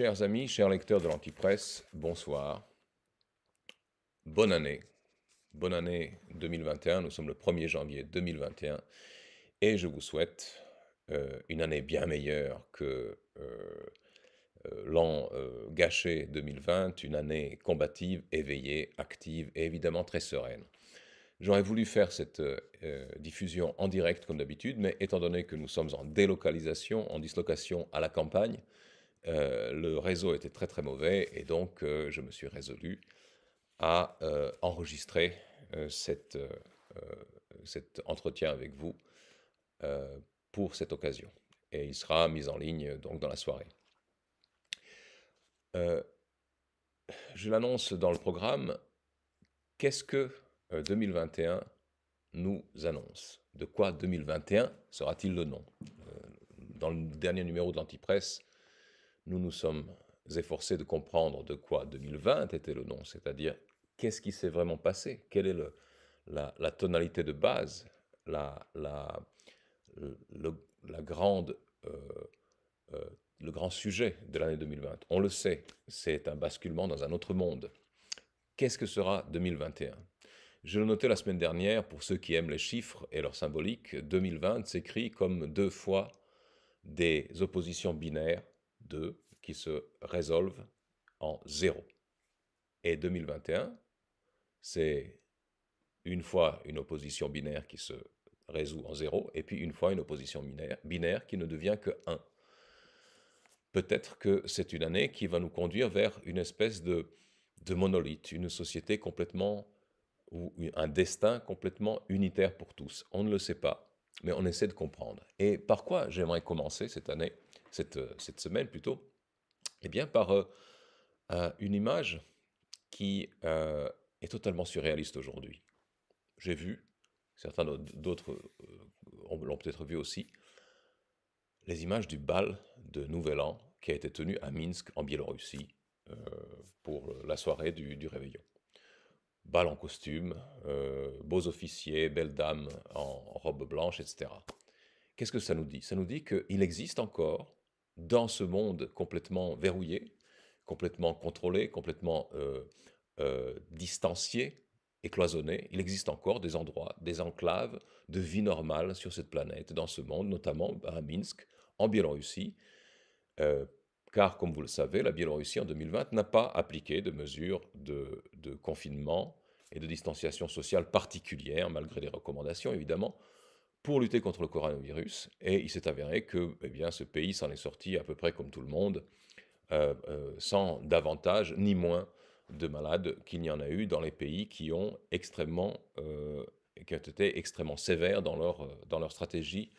Chers amis, chers lecteurs de l'Antipresse, bonsoir. Bonne année. Bonne année 2021. Nous sommes le 1er janvier 2021 et je vous souhaite euh, une année bien meilleure que euh, euh, l'an gâché 2020, une année combative, éveillée, active et évidemment très sereine. J'aurais voulu faire cette diffusion en direct comme d'habitude, mais étant donné que nous sommes en délocalisation, en dislocation à la campagne, euh, le réseau était très très mauvais et donc euh, je me suis résolu à euh, enregistrer cette, cet entretien avec vous pour cette occasion. Et il sera mis en ligne donc dans la soirée. je l'annonce dans le programme. Qu'est-ce que 2021 nous annonce De quoi 2021 sera-t-il le nom Dans le dernier numéro de l'Antipresse, nous nous sommes efforcés de comprendre de quoi 2020 était le nom, c'est-à-dire qu'est-ce qui s'est vraiment passé, quelle est le, la, tonalité de base, la, la, le, grande, euh, euh, le grand sujet de l'année 2020. On le sait, c'est un basculement dans un autre monde. Qu'est-ce que sera 2021 je le notais la semaine dernière, pour ceux qui aiment les chiffres et leur symbolique, 2020 s'écrit comme deux fois des oppositions binaires deux qui se résolvent en zéro. Et 2021, c'est une fois une opposition binaire qui se résout en zéro, et puis une fois une opposition binaire, qui ne devient que 1. Peut-être que c'est une année qui va nous conduire vers une espèce de, de monolithe, une société complètement, ou un destin complètement unitaire pour tous. On ne le sait pas, mais on essaie de comprendre. Et par quoi j'aimerais commencer cette année cette, euh, cette semaine plutôt, eh bien par euh, euh, une image qui est totalement surréaliste aujourd'hui. J'ai vu, certains d'autres l'ont peut-être vu aussi, les images du bal de Nouvel An qui a été tenu à Minsk en Biélorussie pour la soirée du, du réveillon bal en costume, beaux officiers, belles dames en, en robe blanche, etc. Qu'est-ce que ça nous dit Ça nous dit qu'il existe encore dans ce monde complètement verrouillé, complètement contrôlé, complètement euh, euh, distancié et cloisonné, il existe encore des endroits, des enclaves de vie normale sur cette planète, dans ce monde, notamment à Minsk, en Biélorussie, euh, car comme vous le savez, la Biélorussie en 2020 n'a pas appliqué de mesures de, de, confinement et de distanciation sociale particulières, malgré les recommandations évidemment, pour lutter contre le coronavirus. Et il s'est avéré que eh bien, ce pays s'en est sorti à peu près comme tout le monde, euh, euh, sans davantage ni moins de malades qu'il n'y en a eu dans les pays qui ont extrêmement, euh, qui ont été extrêmement sévères dans leur, dans leur stratégie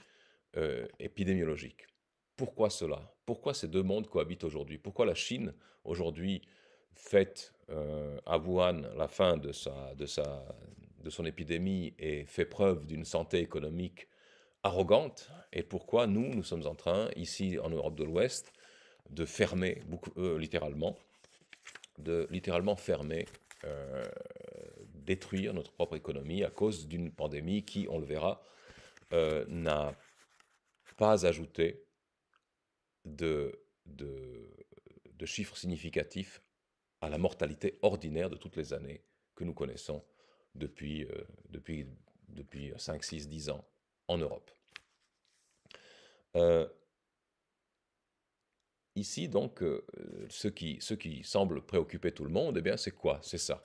épidémiologique. Pourquoi cela Pourquoi ces deux mondes cohabitent aujourd'hui Pourquoi la Chine aujourd'hui fête à Wuhan la fin de sa, de sa, de son épidémie et fait preuve d'une santé économique arrogante et pourquoi nous, nous sommes en train, ici en Europe de l'Ouest, de fermer, euh, littéralement, de littéralement fermer, euh, détruire notre propre économie à cause d'une pandémie qui, on le verra, euh, n'a pas ajouté de, de chiffres significatifs à la mortalité ordinaire de toutes les années que nous connaissons euh, depuis, depuis, depuis 5, 6, 10 ans en Europe. Euh, ici, donc, euh, ce, qui, ce qui semble préoccuper tout le monde, eh bien, c'est quoi C'est ça.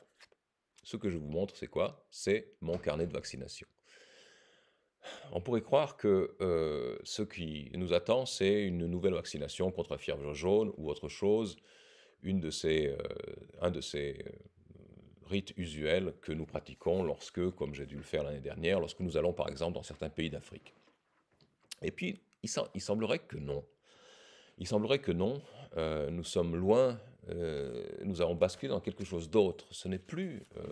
Ce que je vous montre, c'est quoi C'est mon carnet de vaccination. On pourrait croire que ce qui nous attend, c'est une nouvelle vaccination contre la fièvre jaune ou autre chose, une de ces, un de ces rite usuel que nous pratiquons lorsque, comme j'ai dû le faire l'année dernière, lorsque nous allons par exemple dans certains pays d'Afrique. Et puis, il, il, semblerait que non. Il semblerait que non. Euh, nous sommes loin, euh, nous avons basculé dans quelque chose d'autre. Ce n'est plus euh,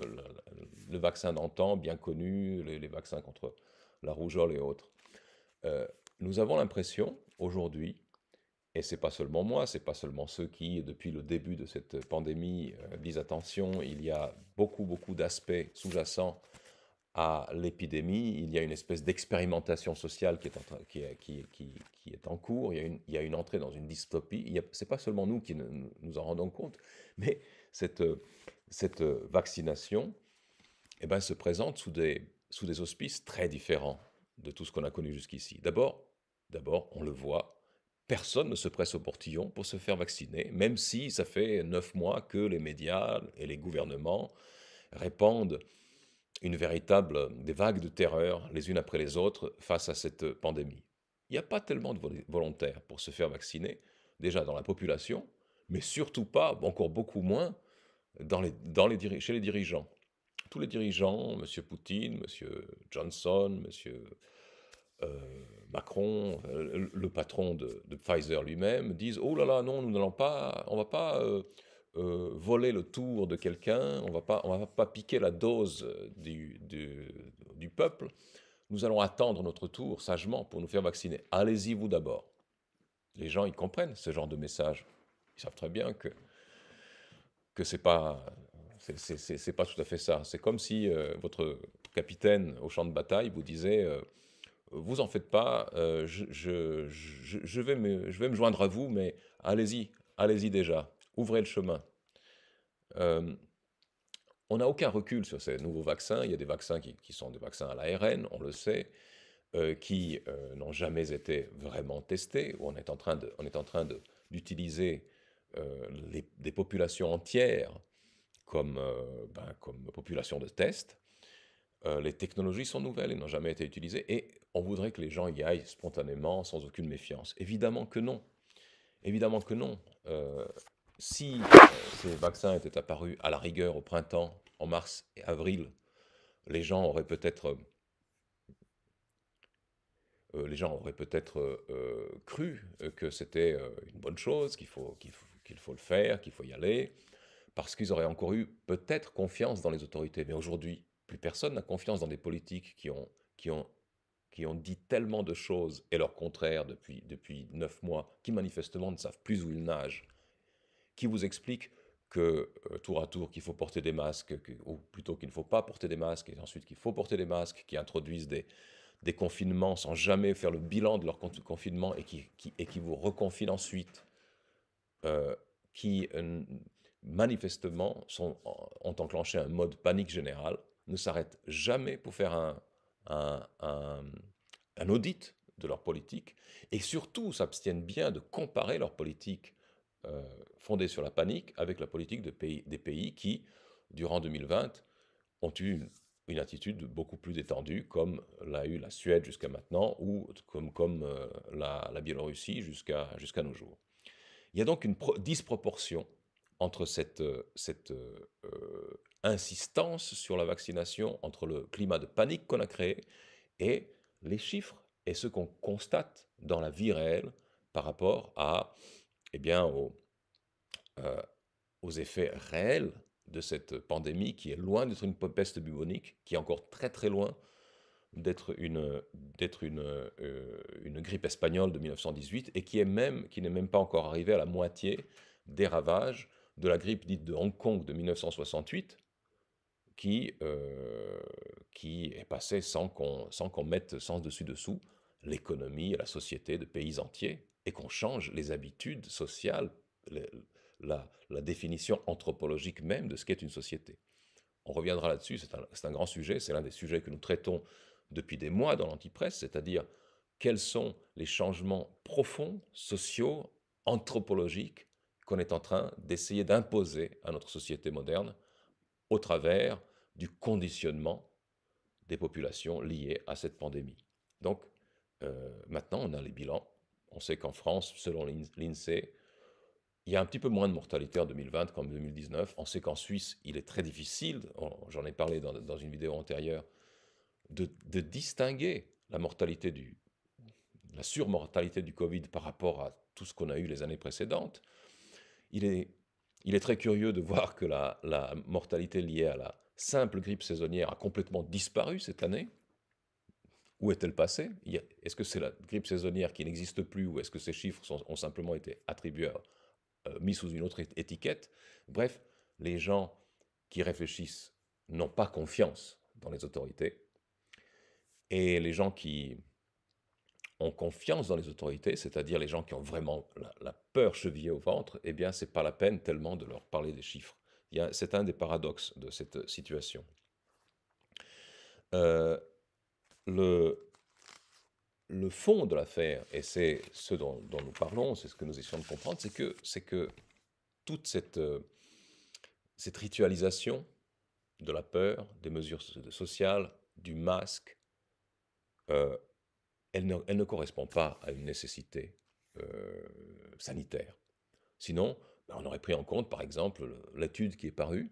le, vaccin d'antan, bien connu, les, vaccins contre la rougeole et autres. nous avons l'impression aujourd'hui et c'est pas seulement moi, c'est pas seulement ceux qui, depuis le début de cette pandémie, euh, disent attention, il y a beaucoup, beaucoup d'aspects sous-jacents à l'épidémie. Il y a une espèce d'expérimentation sociale qui est, en qui, qui, est en cours. Il y a une, entrée dans une dystopie. Ce n'est pas seulement nous qui nous en rendons compte, mais cette, cette vaccination eh ben, se présente sous des, sous des auspices très différents de tout ce qu'on a connu jusqu'ici. D'abord, d'abord, on le voit, personne ne se presse au portillon pour se faire vacciner, même si ça fait neuf mois que les médias et les gouvernements répandent une véritable, des vagues de terreur les unes après les autres face à cette pandémie. Il n'y a pas tellement de volontaires pour se faire vacciner, déjà dans la population, mais surtout pas, encore beaucoup moins, dans les, chez les dirigeants. Tous les dirigeants, M. Poutine, M. Johnson, M. Euh, Macron, le patron de, Pfizer lui-même, disent Oh là là, non, nous n'allons pas, on va pas euh, euh, voler le tour de quelqu'un, on va pas, on va pas piquer la dose du, du, peuple. Nous allons attendre notre tour sagement pour nous faire vacciner. Allez-y vous d'abord. Les gens, ils comprennent ce genre de message. Ils savent très bien que ce n'est pas c'est pas tout à fait ça. C'est comme si votre capitaine au champ de bataille vous disait vous en faites pas, euh, je, vais me, je vais me joindre à vous, mais allez-y, allez-y déjà, ouvrez le chemin. Euh, on n'a aucun recul sur ces nouveaux vaccins. Il y a des vaccins qui, sont des vaccins à l'ARN, on le sait, euh, qui n'ont jamais été vraiment testés. on est en train de, on est en train d'utiliser des populations entières comme, ben, comme population de test. Euh, les technologies sont nouvelles et n'ont jamais été utilisées, et on voudrait que les gens y aillent spontanément, sans aucune méfiance. Évidemment que non. Évidemment que non. Euh, si euh, ces vaccins étaient apparus à la rigueur au printemps, en mars et avril, les gens auraient peut-être les gens auraient peut-être cru que c'était une bonne chose, qu'il faut, qu'il qu'il faut le faire, qu'il faut y aller, parce qu'ils auraient encore eu peut-être confiance dans les autorités. Mais aujourd'hui, plus personne n'a confiance dans des politiques qui ont, qui ont, qui ont dit tellement de choses et leur contraire depuis, depuis neuf mois, qui manifestement ne savent plus où ils nagent, qui vous expliquent que euh, tour à tour qu'il faut porter des masques, ou plutôt qu'il ne faut pas porter des masques, et ensuite qu'il faut porter des masques, qui introduisent des, des confinements sans jamais faire le bilan de leur confinement et qui, et qui vous reconfinent ensuite, euh, qui euh, manifestement sont, ont enclenché un mode panique générale ne s'arrêtent jamais pour faire un, un, audit de leur politique et surtout s'abstiennent bien de comparer leur politique euh, fondée sur la panique avec la politique de pays, des pays qui, durant 2020, ont eu une, attitude beaucoup plus détendue, comme l'a eu la Suède jusqu'à maintenant ou comme, comme euh, la, Biélorussie jusqu'à jusqu'à nos jours. Il y a donc une disproportion entre cette, euh, cette insistance sur la vaccination entre le climat de panique qu'on a créé et les chiffres et ce qu'on constate dans la vie réelle par rapport à, eh bien, euh, aux, effets réels de cette pandémie qui est loin d'être une peste bubonique, qui est encore très très loin d'être une, d'être une, euh, une grippe espagnole de 1918 et qui est même qui n'est même pas encore arrivée à la moitié des ravages de la grippe dite de Hong Kong de 1968 qui, euh, qui est passé sans qu'on qu'on mette sens dessus-dessous l'économie, la société de pays entiers, et qu'on change les habitudes sociales, la, la, définition anthropologique même de ce qu'est une société. On reviendra là-dessus, c'est un, un, grand sujet, c'est l'un des sujets que nous traitons depuis des mois dans l'antipresse, c'est-à-dire quels sont les changements profonds, sociaux, anthropologiques qu'on est en train d'essayer d'imposer à notre société moderne au travers du conditionnement des populations liées à cette pandémie. Donc, euh, maintenant, on a les bilans. On sait qu'en France, selon l'INSEE, il y a un petit peu moins de mortalité en 2020 qu'en 2019. On sait qu'en Suisse, il est très difficile, j'en ai parlé dans, une vidéo antérieure, de, distinguer la mortalité du, la surmortalité du Covid par rapport à tout ce qu'on a eu les années précédentes. Il est, il est très curieux de voir que la, la mortalité liée à la, simple grippe saisonnière a complètement disparu cette année. Où est-elle passée Est-ce que c'est la grippe saisonnière qui n'existe plus ou est-ce que ces chiffres ont simplement été attribués, euh, mis sous une autre étiquette Bref, les gens qui réfléchissent n'ont pas confiance dans les autorités. Et les gens qui ont confiance dans les autorités, c'est-à-dire les gens qui ont vraiment la, peur chevillée au ventre, eh bien, ce n'est pas la peine tellement de leur parler des chiffres. C'est un des paradoxes de cette situation. Euh, le, fond de l'affaire, et c'est ce dont, nous parlons, c'est ce que nous essayons de comprendre, c'est que, c'est que toute cette, euh, ritualisation de la peur, des mesures sociales, du masque, euh, elle, ne, correspond pas à une nécessité sanitaire. Sinon, ben, on aurait pris en compte, par exemple, l'étude qui est parue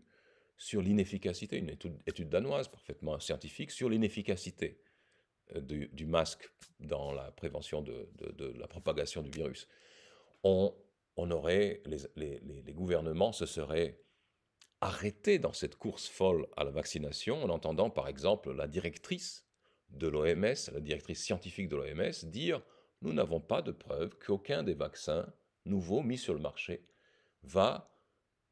sur l'inefficacité, une étude, danoise parfaitement scientifique, sur l'inefficacité euh, du, masque dans la prévention de, la propagation du virus. On, aurait, les, gouvernements se seraient arrêtés dans cette course folle à la vaccination en entendant, par exemple, la directrice de l'OMS, la directrice scientifique de l'OMS, dire nous n'avons pas de preuve qu'aucun des vaccins nouveaux mis sur le marché va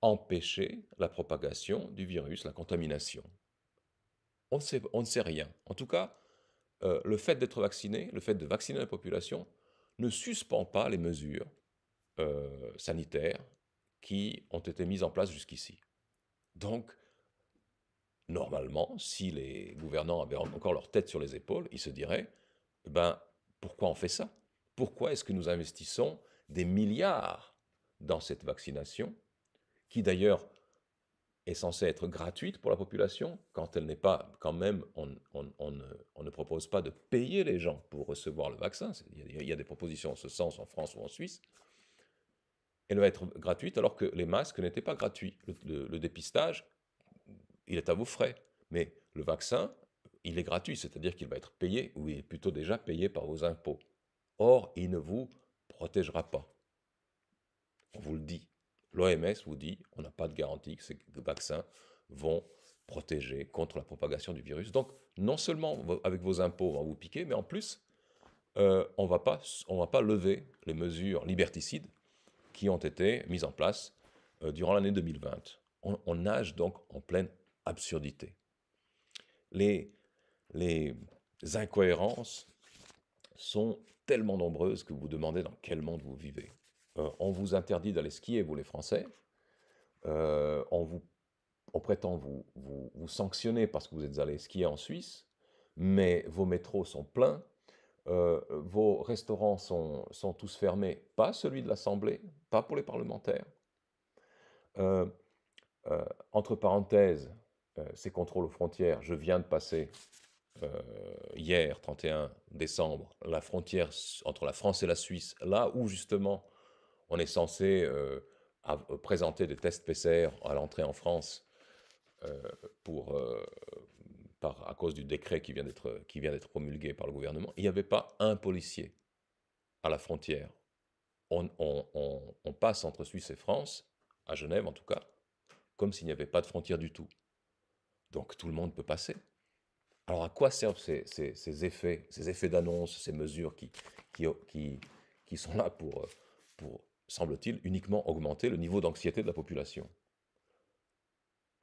empêcher la propagation du virus, la contamination. On ne sait, rien. En tout cas, euh, le fait d'être vacciné, le fait de vacciner la population, ne suspend pas les mesures euh, sanitaires qui ont été mises en place jusqu'ici. Donc, normalement, si les gouvernants avaient encore leur tête sur les épaules, ils se diraient, ben, pourquoi on fait ça Pourquoi est-ce que nous investissons des milliards dans cette vaccination, qui d'ailleurs est censée être gratuite pour la population, quand elle n'est pas, quand même, on, ne, propose pas de payer les gens pour recevoir le vaccin. Il y, a, des propositions en ce sens en France ou en Suisse. Elle va être gratuite alors que les masques n'étaient pas gratuits. Le, le, dépistage, il est à vos frais. Mais le vaccin, il est gratuit, c'est-à-dire qu'il va être payé, ou il est plutôt déjà payé par vos impôts. Or, il ne vous protégera pas. On vous le dit. L'OMS vous dit, on n'a pas de garantie que ces vaccins vont protéger contre la propagation du virus. Donc, non seulement avec vos impôts, on va vous piquer, mais en plus, euh, on ne va pas lever les mesures liberticides qui ont été mises en place euh, durant l'année 2020. On, nage donc en pleine absurdité. Les, les incohérences sont tellement nombreuses que vous vous demandez dans quel monde vous vivez. Euh, on vous interdit d'aller skier, vous les Français, euh, on, vous, on prétend vous, vous, sanctionner parce que vous êtes allés skier en Suisse, mais vos métros sont pleins, euh, vos restaurants sont, tous fermés, pas celui de l'Assemblée, pas pour les parlementaires. entre parenthèses, ces contrôles aux frontières, je viens de passer hier, 31 décembre, la frontière entre la France et la Suisse, là où justement on est censé euh, euh, présenter des tests PCR à l'entrée en France euh, pour, par, à cause du décret qui vient d'être promulgué par le gouvernement. Il n'y avait pas un policier à la frontière. On, passe entre Suisse et France, à Genève en tout cas, comme s'il n'y avait pas de frontière du tout. Donc tout le monde peut passer. Alors à quoi servent ces, effets, ces effets d'annonce, ces mesures qui, sont là pour semble-t-il, uniquement augmenter le niveau d'anxiété de la population.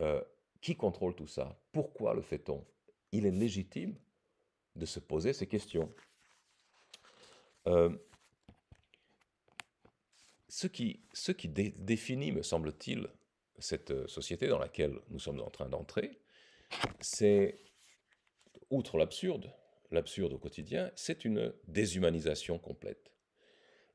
Euh, qui contrôle tout ça Pourquoi le fait-on Il est légitime de se poser ces questions. Euh, ce qui, ce qui définit, me semble-t-il, cette société dans laquelle nous sommes en train d'entrer, c'est, outre l'absurde, l'absurde au quotidien, c'est une déshumanisation complète.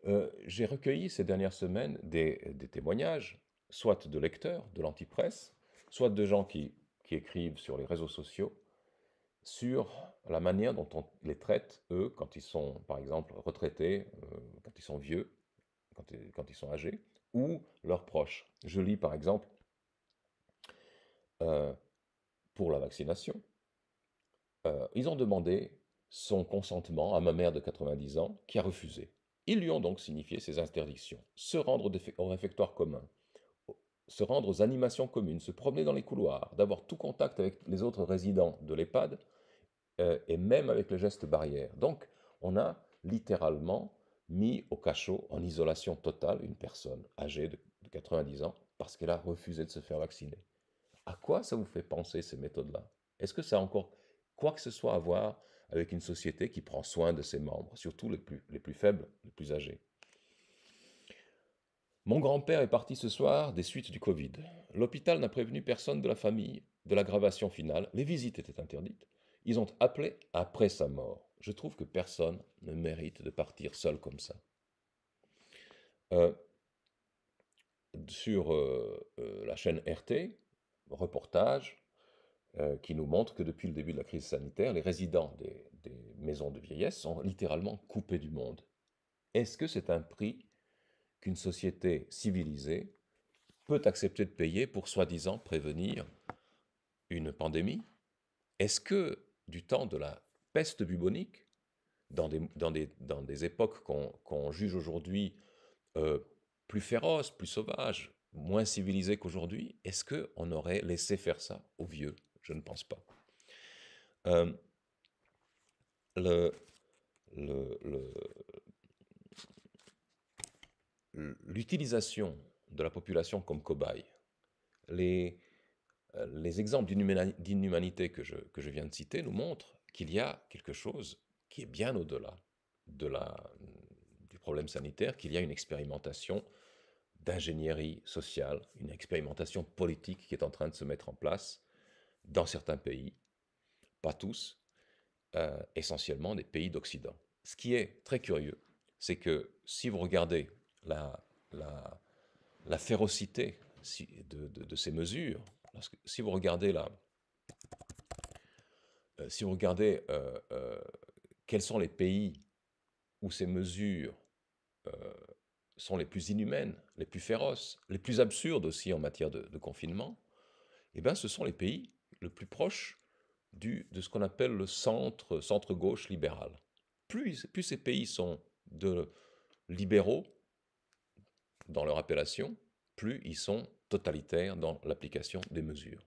Euh, j'ai recueilli ces dernières semaines des, témoignages, soit de lecteurs de l'antipresse, soit de gens qui, écrivent sur les réseaux sociaux, sur la manière dont on les traite, eux, quand ils sont, par exemple, retraités, euh, quand ils sont vieux, quand, quand, ils sont âgés, ou leurs proches. Je lis, par exemple, euh, pour la vaccination, ils ont demandé son consentement à ma mère de 90 ans, qui a refusé. Ils lui ont donc signifié ces interdictions. Se rendre au réfectoire commun, se rendre aux animations communes, se promener dans les couloirs, d'avoir tout contact avec les autres résidents de l'EHPAD euh, et même avec les gestes barrières. Donc, on a littéralement mis au cachot, en isolation totale, une personne âgée de 90 ans parce qu'elle a refusé de se faire vacciner. À quoi ça vous fait penser ces méthodes-là Est-ce que ça a encore quoi que ce soit à voir avec une société qui prend soin de ses membres, surtout les plus, les plus faibles, les plus âgés. Mon grand-père est parti ce soir des suites du Covid. L'hôpital n'a prévenu personne de la famille de l'aggravation finale. Les visites étaient interdites. Ils ont appelé après sa mort. Je trouve que personne ne mérite de partir seul comme ça. Euh, sur euh, euh, la chaîne RT, reportage euh, qui nous montre que depuis le début de la crise sanitaire, les résidents des, maisons de vieillesse sont littéralement coupés du monde. Est-ce que c'est un prix qu'une société civilisée peut accepter de payer pour soi-disant prévenir une pandémie Est-ce que du temps de la peste bubonique, dans des, époques qu'on juge aujourd'hui euh, plus féroces, plus sauvages, moins civilisées qu'aujourd'hui, est-ce qu'on aurait laissé faire ça aux vieux je ne pense pas. Euh, l'utilisation de la population comme cobaye, les, euh, exemples d'inhumanité que je, viens de citer nous montrent qu'il y a quelque chose qui est bien au-delà du problème sanitaire, qu'il y a une expérimentation d'ingénierie sociale, une expérimentation politique qui est en train de se mettre en place, dans certains pays, pas tous, euh, essentiellement des pays d'Occident. Ce qui est très curieux, c'est que si vous regardez la, la, férocité de, de, ces mesures, si vous regardez euh, si vous regardez euh, quels sont les pays où ces mesures sont les plus inhumaines, les plus féroces, les plus absurdes aussi en matière de, confinement, et eh bien, ce sont les pays le plus proche du, de ce qu'on appelle le centre, centre-gauche libéral. Plus, plus ces pays sont de libéraux dans leur appellation, plus ils sont totalitaires dans l'application des mesures.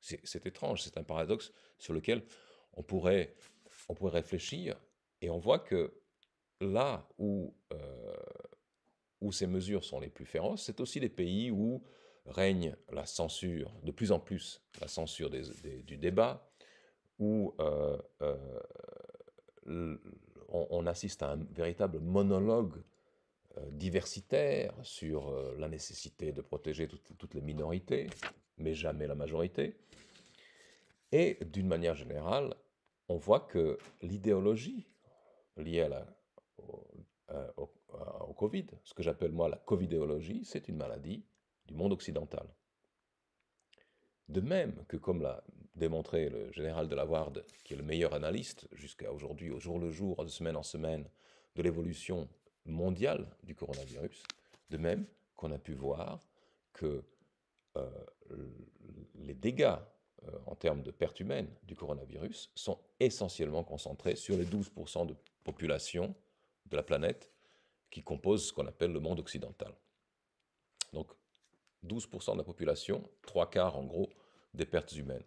C'est étrange, c'est un paradoxe sur lequel on pourrait, on pourrait réfléchir et on voit que là où, euh, où ces mesures sont les plus féroces, c'est aussi les pays où règne la censure, de plus en plus la censure du débat, où euh, euh, on, assiste à un véritable monologue euh, diversitaire sur la nécessité de protéger toutes les minorités, mais jamais la majorité. Et d'une manière générale, on voit que l'idéologie liée au Covid, ce que j'appelle moi la Covidéologie, c'est une maladie du monde occidental. De même que, comme l'a démontré le général de WARD, qui est le meilleur analyste jusqu'à aujourd'hui, au jour le jour, de semaine en semaine, de l'évolution mondiale du coronavirus, de même qu'on a pu voir que euh, les dégâts euh, en termes de pertes humaines du coronavirus sont essentiellement concentrés sur les 12% de population de la planète qui compose ce qu'on appelle le monde occidental. Donc 12% de la population, trois quarts en gros des pertes humaines.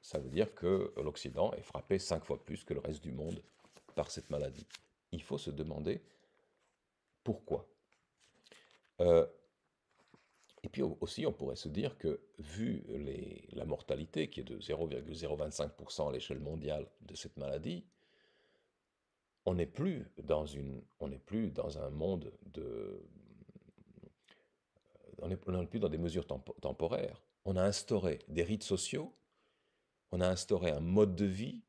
Ça veut dire que l'Occident est frappé cinq fois plus que le reste du monde par cette maladie. Il faut se demander pourquoi. Euh, et puis aussi, on pourrait se dire que, vu la mortalité qui est de 0,025% à l'échelle mondiale de cette maladie, on n'est plus, plus dans un monde de, on n'est plus dans des mesures temporaires. On a instauré des rites sociaux, on a instauré un mode de vie,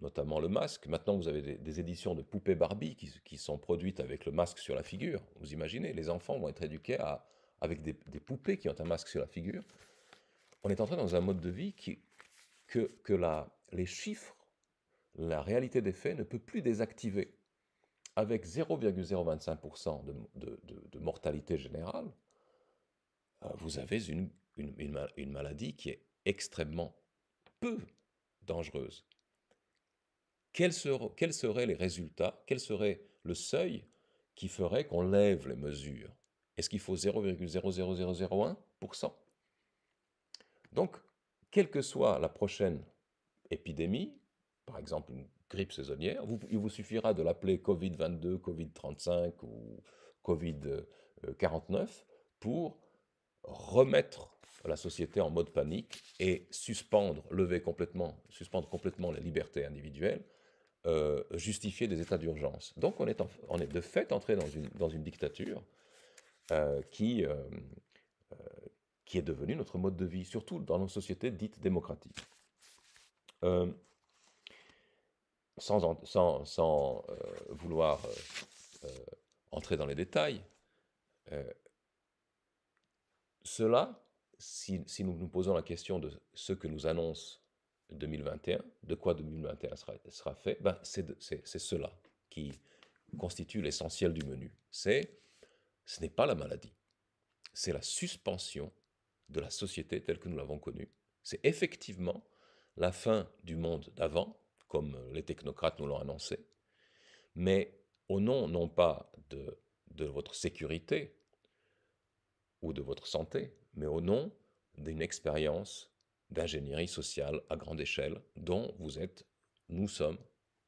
notamment le masque. Maintenant, vous avez des, éditions de poupées Barbie qui, sont produites avec le masque sur la figure. Vous imaginez, les enfants vont être éduqués à, avec des, poupées qui ont un masque sur la figure. On est entré dans un mode de vie qui, que, que les chiffres, la réalité des faits ne peut plus désactiver avec 0,025% de, mortalité générale, euh, vous avez une, maladie qui est extrêmement peu dangereuse. Quels, quels seraient les résultats Quel serait le seuil qui ferait qu'on lève les mesures Est-ce qu'il faut 0,00001% Donc, quelle que soit la prochaine épidémie, par exemple une grippe saisonnière, il vous suffira de l'appeler Covid-22, Covid-35 ou Covid-49 euh, pour remettre la société en mode panique et suspendre, lever complètement, suspendre complètement la liberté individuelle, euh, justifier des états d'urgence. Donc on est, est de fait entré dans une, dans une dictature euh, qui, euh, qui est devenue notre mode de vie, surtout dans nos sociétés dites démocratiques. sans, sans, sans vouloir entrer dans les détails, cela, si, nous nous posons la question de ce que nous annonce 2021, de quoi 2021 sera, fait, ben, c'est cela qui constitue l'essentiel du menu. C'est, ce n'est pas la maladie, c'est la suspension de la société telle que nous l'avons connue. C'est effectivement la fin du monde d'avant, comme les technocrates nous l'ont annoncé, mais au nom non pas de votre sécurité, ou de votre santé, mais au nom d'une expérience d'ingénierie sociale à grande échelle dont vous êtes, nous sommes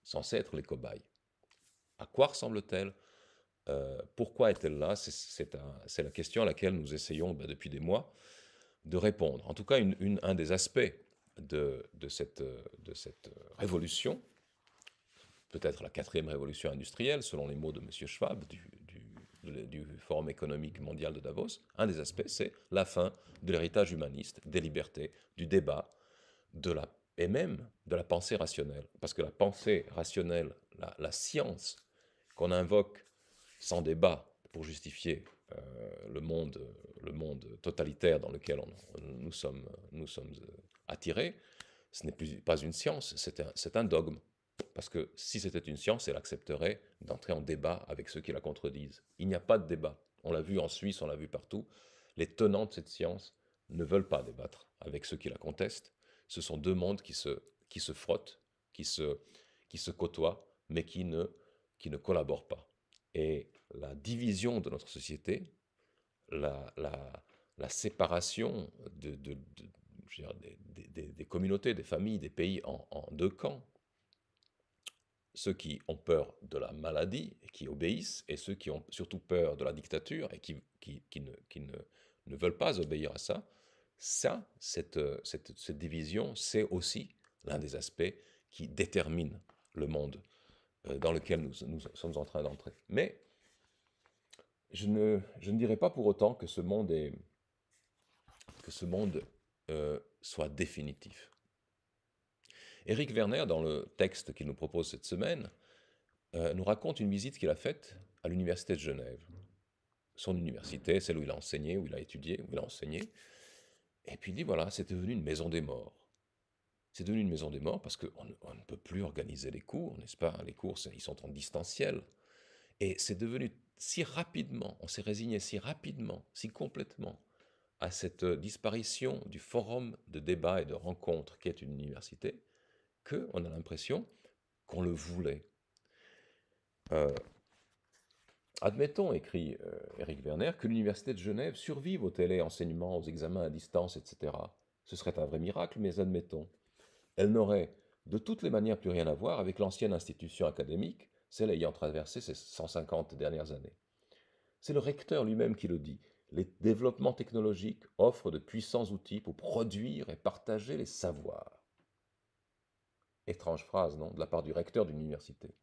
censés être les cobayes. À quoi ressemble-t-elle euh, Pourquoi est-elle là C'est la question à laquelle nous essayons ben, depuis des mois de répondre. En tout cas, une, un des aspects de, cette, de cette révolution, peut-être la quatrième révolution industrielle, selon les mots de M. Schwab, du, du Forum économique mondial de Davos, un des aspects, c'est la fin de l'héritage humaniste, des libertés, du débat, et même de la pensée rationnelle. Parce que la pensée rationnelle, la, science qu'on invoque sans débat pour justifier euh, le, monde, totalitaire dans lequel nous sommes, euh, attirés, ce n'est plus pas une science, c'est un dogme. Parce que si c'était une science, elle accepterait d'entrer en débat avec ceux qui la contredisent. Il n'y a pas de débat. On l'a vu en Suisse, on l'a vu partout. Les tenants de cette science ne veulent pas débattre avec ceux qui la contestent. Ce sont deux mondes qui se, qui se frottent, qui se, qui se côtoient, mais qui ne, qui ne collaborent pas. Et la division de notre société, la, la, la séparation de, de, des, des, des, communautés, des familles, des pays en, en deux camps, ceux qui ont peur de la maladie et qui obéissent, et ceux qui ont surtout peur de la dictature et qui, qui, qui, ne, qui ne, ne, veulent pas obéir à ça, ça, cette, euh, cette, division, c'est aussi l'un des aspects qui détermine le monde euh, dans lequel nous, nous sommes en train d'entrer. Mais je ne, je ne dirais pas pour autant que ce monde, est, que ce monde euh, soit définitif. Éric Werner, dans le texte qu'il nous propose cette semaine, euh, nous raconte une visite qu'il a faite à l'université de Genève. Son université, celle où il a enseigné, où il a étudié, où il a enseigné. Et puis il dit, voilà, c'est devenu une maison des morts. C'est devenu une maison des morts parce qu'on ne peut plus organiser les cours, n'est-ce pas Les cours, ils sont en distanciel. Et c'est devenu si rapidement, on s'est résigné si rapidement, si complètement à cette euh, disparition du forum de débat et de rencontre qu'est une université, on a l'impression qu'on le voulait. Euh, admettons, écrit euh, Éric Eric Werner, que l'université de Genève survive aux télé-enseignements, aux examens à distance, etc. Ce serait un vrai miracle, mais admettons. Elle n'aurait de toutes les manières plus rien à voir avec l'ancienne institution académique, celle ayant traversé ces 150 dernières années. C'est le recteur lui-même qui le dit. Les développements technologiques offrent de puissants outils pour produire et partager les savoirs. Étrange phrase, non, de la part du recteur d'une université.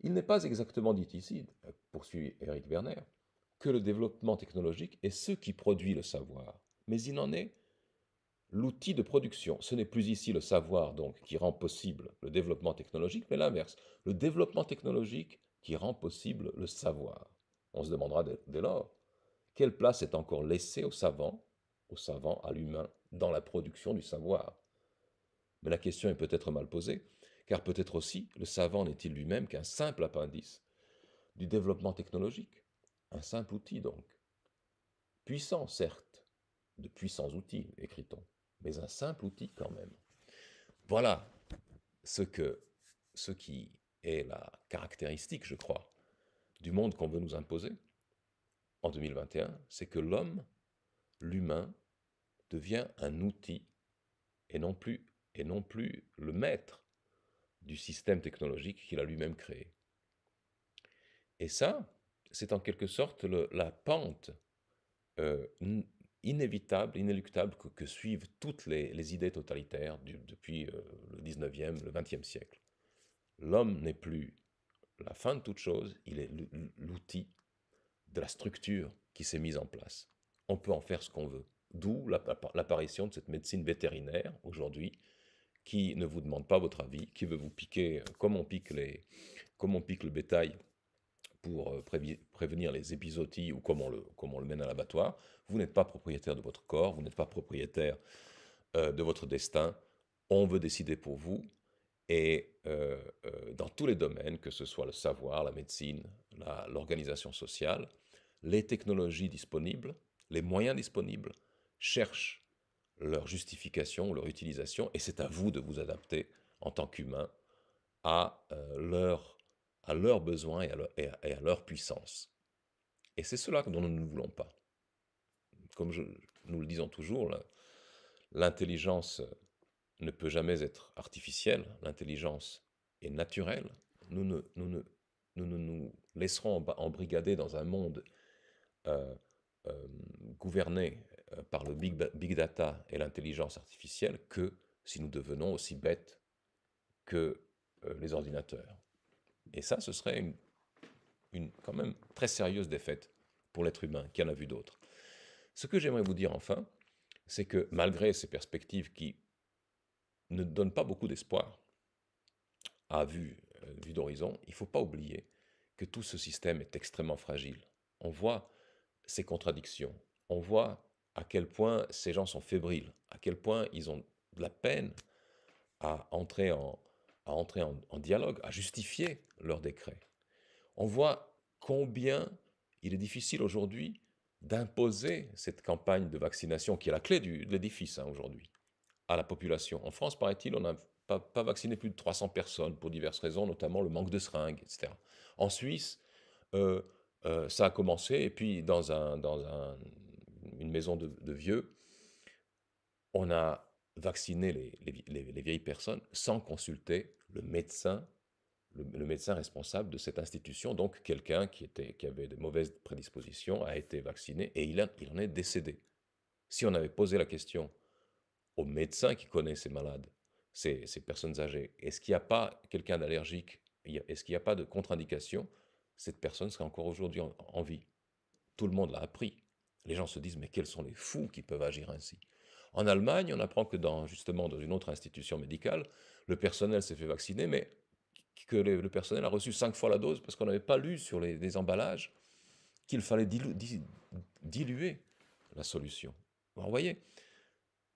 Il n'est pas exactement dit ici, poursuit Eric Werner, que le développement technologique est ce qui produit le savoir, mais il en est l'outil de production. Ce n'est plus ici le savoir donc qui rend possible le développement technologique, mais l'inverse, le développement technologique qui rend possible le savoir. On se demandera dès lors quelle place est encore laissée au savant, au savant, à l'humain, dans la production du savoir. Mais la question est peut-être mal posée, car peut-être aussi le savant n'est-il lui-même qu'un simple appendice du développement technologique, un simple outil donc. Puissant, certes, de puissants outils, écrit-on, mais un simple outil quand même. Voilà ce, que, ce qui est la caractéristique, je crois, du monde qu'on veut nous imposer en 2021, c'est que l'homme, l'humain, devient un outil et non plus et non plus le maître du système technologique qu'il a lui-même créé. Et ça, c'est en quelque sorte la pente euh, inévitable, inéluctable que, suivent toutes les, idées totalitaires depuis euh, le 19e, le 20e siècle. L'homme n'est plus la fin de toute chose, il est l'outil de la structure qui s'est mise en place. On peut en faire ce qu'on veut. D'où l'apparition de cette médecine vétérinaire aujourd'hui, qui ne vous demande pas votre avis, qui veut vous piquer euh, comme on pique, les, comme on pique le bétail pour euh, prévenir les épisodies ou comme on le, comment on le mène à l'abattoir. Vous n'êtes pas propriétaire de votre corps, vous n'êtes pas propriétaire euh, de votre destin. On veut décider pour vous. Et dans tous les domaines, que ce soit le savoir, la médecine, l'organisation sociale, les technologies disponibles, les moyens disponibles, cherchent leur justification, leur utilisation, et c'est à vous de vous adapter en tant qu'humain à, euh, leur, à leurs besoins et à, leur, puissance. Et c'est cela dont nous ne voulons pas. Comme nous le disons toujours, l'intelligence ne peut jamais être artificielle, l'intelligence est naturelle. Nous ne, nous ne nous, laisserons embrigader dans un monde euh, euh, gouverné euh, par le big, big data et l'intelligence artificielle que si nous devenons aussi bêtes que euh, les ordinateurs. Et ça, ce serait une, quand même très sérieuse défaite pour l'être humain qui en a vu d'autres. Ce que j'aimerais vous dire enfin, c'est que malgré ces perspectives qui ne donnent pas beaucoup d'espoir à vue, euh, vue d'horizon, il ne faut pas oublier que tout ce système est extrêmement fragile. On voit ces contradictions, on voit à quel point ces gens sont fébriles, à quel point ils ont de la peine à entrer en, à entrer en, dialogue, à justifier leur décret. On voit combien il est difficile aujourd'hui d'imposer cette campagne de vaccination qui est la clé de l'édifice hein, aujourd'hui à la population. En France, paraît-il, on n'a pas, vacciné plus de 300 personnes pour diverses raisons, notamment le manque de seringues, etc. En Suisse, euh, euh, ça a commencé et puis dans un, dans un une maison de, vieux, on a vacciné les, vieilles personnes sans consulter le médecin, le, médecin responsable de cette institution. Donc quelqu'un qui, qui avait de mauvaises prédispositions a été vacciné et il, en est décédé. Si on avait posé la question au médecin qui connaît ces malades, ces, personnes âgées, est-ce qu'il n'y a pas quelqu'un d'allergique, est-ce qu'il n'y a pas de contre-indication, cette personne serait encore aujourd'hui en vie. Tout le monde l'a appris. Les gens se disent, mais quels sont les fous qui peuvent agir ainsi En Allemagne, on apprend que dans, justement dans une autre institution médicale, le personnel s'est fait vacciner, mais que le, personnel a reçu cinq fois la dose parce qu'on n'avait pas lu sur les, emballages qu'il fallait diluer la solution. vous voyez,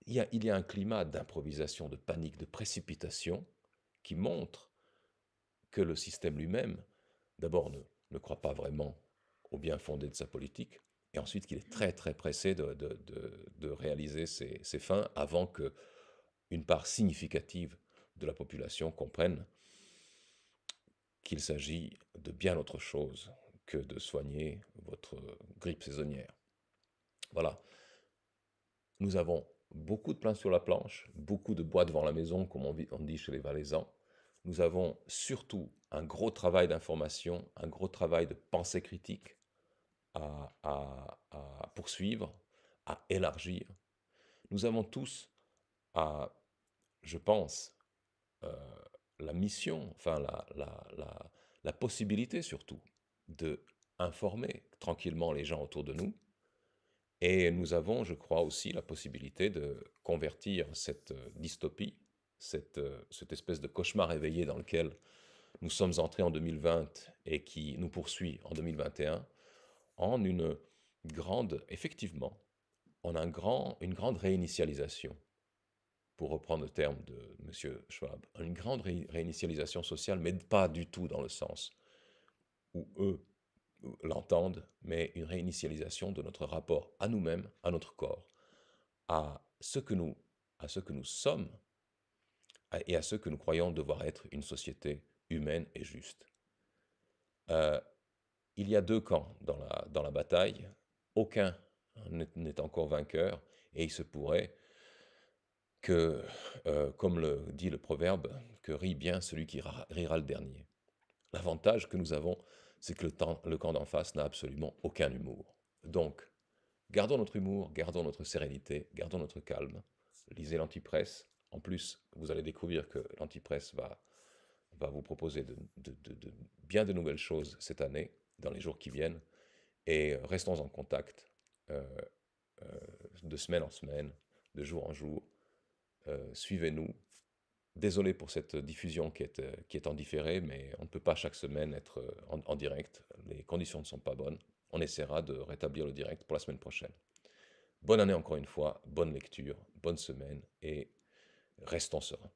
il y, a, il y a un climat d'improvisation, de panique, de précipitation qui montre que le système lui-même, d'abord, ne, ne croit pas vraiment au bien fondé de sa politique, et ensuite qu'il est très très pressé de, de, de, réaliser ses, ses, fins avant que une part significative de la population comprenne qu'il s'agit de bien autre chose que de soigner votre grippe saisonnière. Voilà. Nous avons beaucoup de plein sur la planche, beaucoup de bois devant la maison, comme on dit chez les Valaisans. Nous avons surtout un gros travail d'information, un gros travail de pensée critique, à, poursuivre, à élargir. Nous avons tous à, je pense, euh, la mission, enfin la, possibilité surtout de informer tranquillement les gens autour de nous. Et nous avons, je crois, aussi la possibilité de convertir cette euh, dystopie, cette, euh, cette espèce de cauchemar éveillé dans lequel nous sommes entrés en 2020 et qui nous poursuit en 2021, en une grande, effectivement, en un grand, une grande réinitialisation. Pour reprendre le terme de M. Schwab, une grande réinitialisation sociale, mais pas du tout dans le sens où eux l'entendent, mais une réinitialisation de notre rapport à nous-mêmes, à notre corps, à ce que nous, à ce que nous sommes et à ce que nous croyons devoir être une société humaine et juste. Euh, il y a deux camps dans la, dans la bataille, aucun n'est encore vainqueur, et il se pourrait que, euh, comme le dit le proverbe, que rit bien celui qui rira le dernier. L'avantage que nous avons, c'est que le, camp d'en face n'a absolument aucun humour. Donc, gardons notre humour, gardons notre sérénité, gardons notre calme, lisez l'antipresse. En plus, vous allez découvrir que l'antipresse va, va vous proposer de bien de nouvelles choses cette année dans les jours qui viennent. Et euh, restons en contact euh, euh, de semaine en semaine, de jour en jour. Suivez-nous. Désolé pour cette diffusion qui est, qui est en différé, mais on ne peut pas chaque semaine être en direct. Les conditions ne sont pas bonnes. On essaiera de rétablir le direct pour la semaine prochaine. Bonne année encore une fois, bonne lecture, bonne semaine et restons sereins.